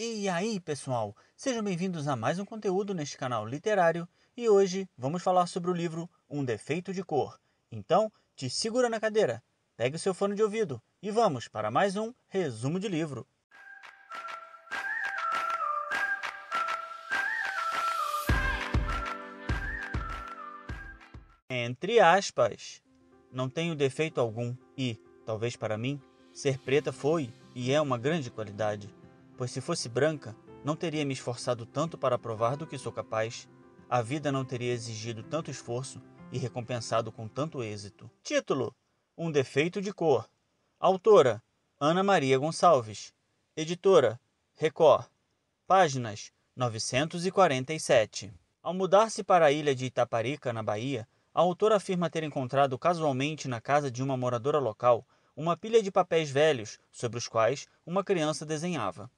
E aí, pessoal? Sejam bem-vindos a mais um conteúdo neste canal literário e hoje vamos falar sobre o livro Um Defeito de Cor. Então, te segura na cadeira, pegue o seu fone de ouvido e vamos para mais um resumo de livro. Entre aspas, não tenho defeito algum e, talvez para mim, ser preta foi e é uma grande qualidade pois se fosse branca, não teria me esforçado tanto para provar do que sou capaz, a vida não teria exigido tanto esforço e recompensado com tanto êxito. Título: Um defeito de cor. Autora: Ana Maria Gonçalves. Editora: Record. Páginas 947. Ao mudar-se para a ilha de Itaparica, na Bahia, a autora afirma ter encontrado casualmente na casa de uma moradora local uma pilha de papéis velhos sobre os quais uma criança desenhava.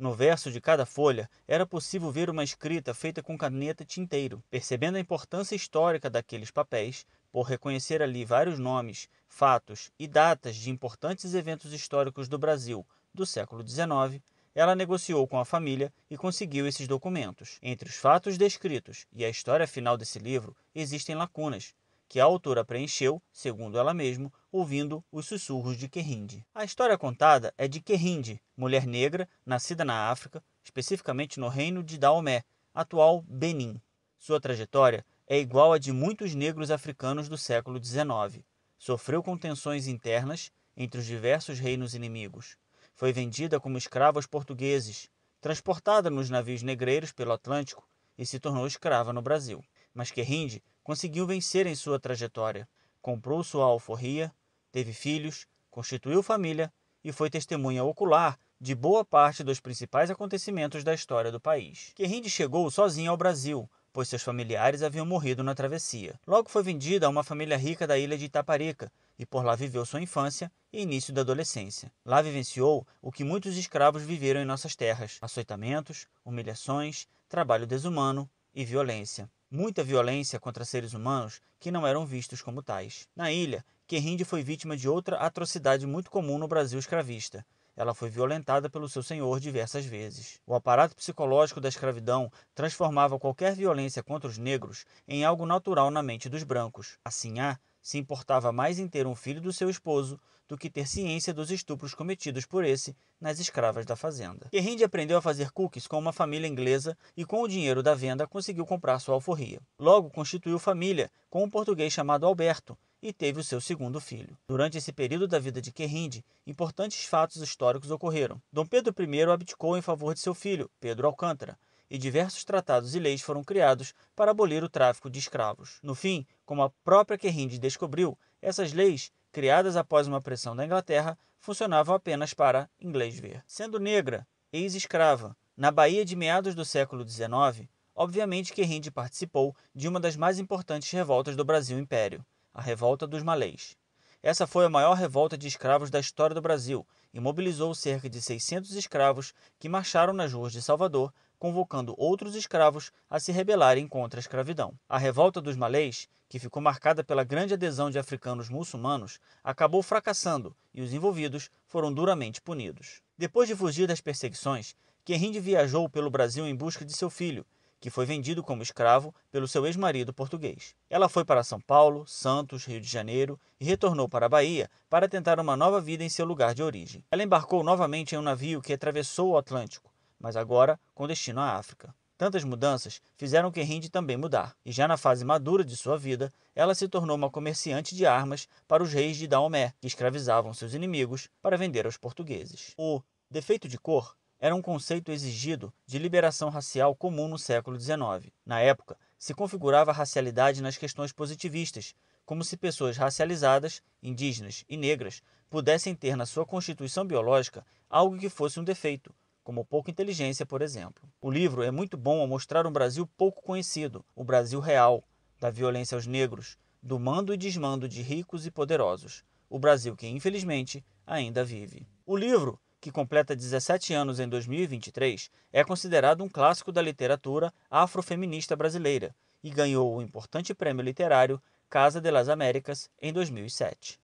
No verso de cada folha era possível ver uma escrita feita com caneta tinteiro. Percebendo a importância histórica daqueles papéis, por reconhecer ali vários nomes, fatos e datas de importantes eventos históricos do Brasil do século XIX, ela negociou com a família e conseguiu esses documentos. Entre os fatos descritos e a história final desse livro existem lacunas, que a autora preencheu, segundo ela mesma, ouvindo os sussurros de Kerrinde. A história contada é de Kerrinde, mulher negra, nascida na África, especificamente no reino de Daomé, atual Benin. Sua trajetória é igual à de muitos negros africanos do século XIX. Sofreu com tensões internas entre os diversos reinos inimigos. Foi vendida como escrava aos portugueses, transportada nos navios negreiros pelo Atlântico e se tornou escrava no Brasil. Mas Kerrinde conseguiu vencer em sua trajetória. Comprou sua alforria, teve filhos, constituiu família e foi testemunha ocular de boa parte dos principais acontecimentos da história do país. Querrinde chegou sozinho ao Brasil, pois seus familiares haviam morrido na travessia. Logo foi vendida a uma família rica da ilha de Itaparica e por lá viveu sua infância e início da adolescência. Lá vivenciou o que muitos escravos viveram em nossas terras: açoitamentos, humilhações, trabalho desumano e violência. Muita violência contra seres humanos que não eram vistos como tais. Na ilha, Querrinde foi vítima de outra atrocidade muito comum no Brasil escravista. Ela foi violentada pelo seu senhor diversas vezes. O aparato psicológico da escravidão transformava qualquer violência contra os negros em algo natural na mente dos brancos. Assim, há se importava mais em ter um filho do seu esposo do que ter ciência dos estupros cometidos por esse nas escravas da fazenda. Querrinde aprendeu a fazer cookies com uma família inglesa e com o dinheiro da venda conseguiu comprar sua alforria. Logo constituiu família com um português chamado Alberto, e teve o seu segundo filho. Durante esse período da vida de Querrinde, importantes fatos históricos ocorreram. Dom Pedro I abdicou em favor de seu filho, Pedro Alcântara, e diversos tratados e leis foram criados para abolir o tráfico de escravos. No fim, como a própria Querrinde descobriu, essas leis, criadas após uma pressão da Inglaterra, funcionavam apenas para inglês ver. Sendo negra, ex-escrava, na Bahia de meados do século XIX, obviamente Querrinde participou de uma das mais importantes revoltas do Brasil Império a Revolta dos Malês. Essa foi a maior revolta de escravos da história do Brasil e mobilizou cerca de 600 escravos que marcharam nas ruas de Salvador, convocando outros escravos a se rebelarem contra a escravidão. A Revolta dos Malês, que ficou marcada pela grande adesão de africanos muçulmanos, acabou fracassando e os envolvidos foram duramente punidos. Depois de fugir das perseguições, Querrinde viajou pelo Brasil em busca de seu filho, que foi vendido como escravo pelo seu ex-marido português. Ela foi para São Paulo, Santos, Rio de Janeiro e retornou para a Bahia para tentar uma nova vida em seu lugar de origem. Ela embarcou novamente em um navio que atravessou o Atlântico, mas agora com destino à África. Tantas mudanças fizeram que Hind também mudar, e já na fase madura de sua vida, ela se tornou uma comerciante de armas para os reis de Daomé, que escravizavam seus inimigos para vender aos portugueses. O defeito de cor era um conceito exigido de liberação racial comum no século XIX. Na época, se configurava a racialidade nas questões positivistas, como se pessoas racializadas, indígenas e negras pudessem ter na sua constituição biológica algo que fosse um defeito, como pouca inteligência, por exemplo. O livro é muito bom ao mostrar um Brasil pouco conhecido, o Brasil real, da violência aos negros, do mando e desmando de ricos e poderosos, o Brasil que, infelizmente, ainda vive. O livro que completa 17 anos em 2023, é considerado um clássico da literatura afrofeminista brasileira e ganhou o importante prêmio literário Casa de las Américas em 2007.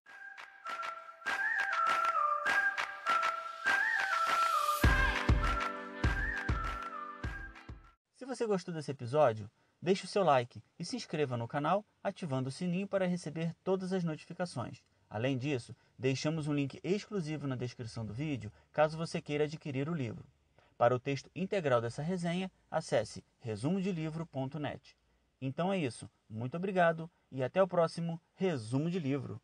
Se você gostou desse episódio, deixe o seu like e se inscreva no canal ativando o sininho para receber todas as notificações. Além disso, Deixamos um link exclusivo na descrição do vídeo caso você queira adquirir o livro. Para o texto integral dessa resenha, acesse resumodelivro.net. Então é isso, muito obrigado e até o próximo Resumo de Livro.